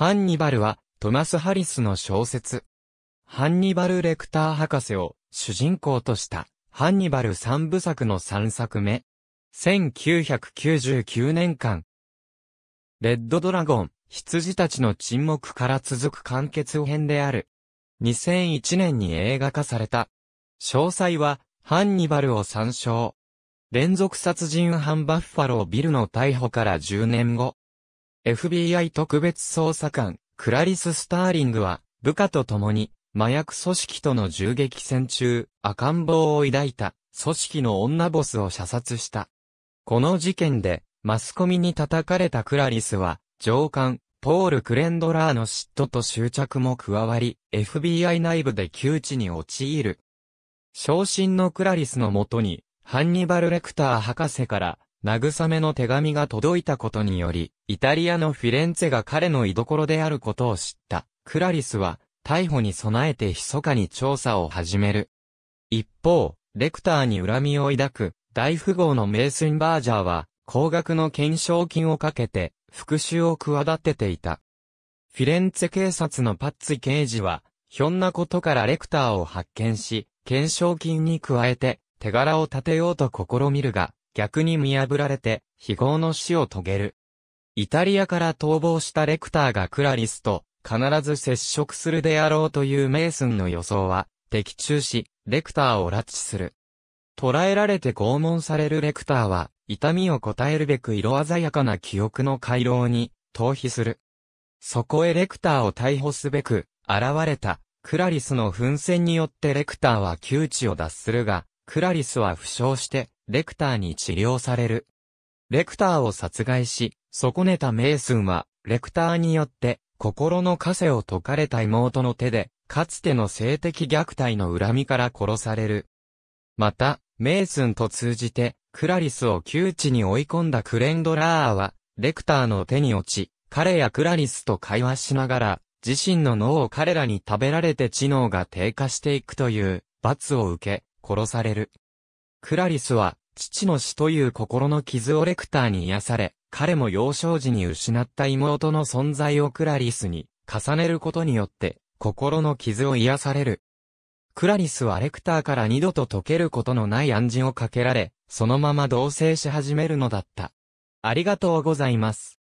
ハンニバルは、トマス・ハリスの小説。ハンニバル・レクター博士を主人公とした、ハンニバル三部作の三作目。1999年間。レッドドラゴン、羊たちの沈黙から続く完結編である。2001年に映画化された。詳細は、ハンニバルを参照。連続殺人犯バッファロービルの逮捕から10年後、FBI 特別捜査官、クラリス・スターリングは、部下と共に、麻薬組織との銃撃戦中、赤ん坊を抱いた、組織の女ボスを射殺した。この事件で、マスコミに叩かれたクラリスは、上官、ポール・クレンドラーの嫉妬と執着も加わり、FBI 内部で窮地に陥る。昇進のクラリスのもとに、ハンニバル・レクター博士から、慰めの手紙が届いたことにより、イタリアのフィレンツェが彼の居所であることを知った、クラリスは、逮捕に備えて密かに調査を始める。一方、レクターに恨みを抱く、大富豪のメイスンバージャーは、高額の懸賞金をかけて、復讐を企てていた。フィレンツェ警察のパッツィ刑事は、ひょんなことからレクターを発見し、懸賞金に加えて、手柄を立てようと試みるが、逆に見破られて、非業の死を遂げる。イタリアから逃亡したレクターがクラリスと必ず接触するであろうというメイスンの予想は的中し、レクターを拉致する。捕らえられて拷問されるレクターは痛みを応えるべく色鮮やかな記憶の回廊に逃避する。そこへレクターを逮捕すべく現れたクラリスの奮戦によってレクターは窮地を脱するが、クラリスは負傷してレクターに治療される。レクターを殺害し、損ねたメイスンは、レクターによって、心の枷を解かれた妹の手で、かつての性的虐待の恨みから殺される。また、メイスンと通じて、クラリスを窮地に追い込んだクレンドラーは、レクターの手に落ち、彼やクラリスと会話しながら、自身の脳を彼らに食べられて知能が低下していくという、罰を受け、殺される。クラリスは、父の死という心の傷をレクターに癒され、彼も幼少時に失った妹の存在をクラリスに重ねることによって、心の傷を癒される。クラリスはレクターから二度と解けることのない暗示をかけられ、そのまま同棲し始めるのだった。ありがとうございます。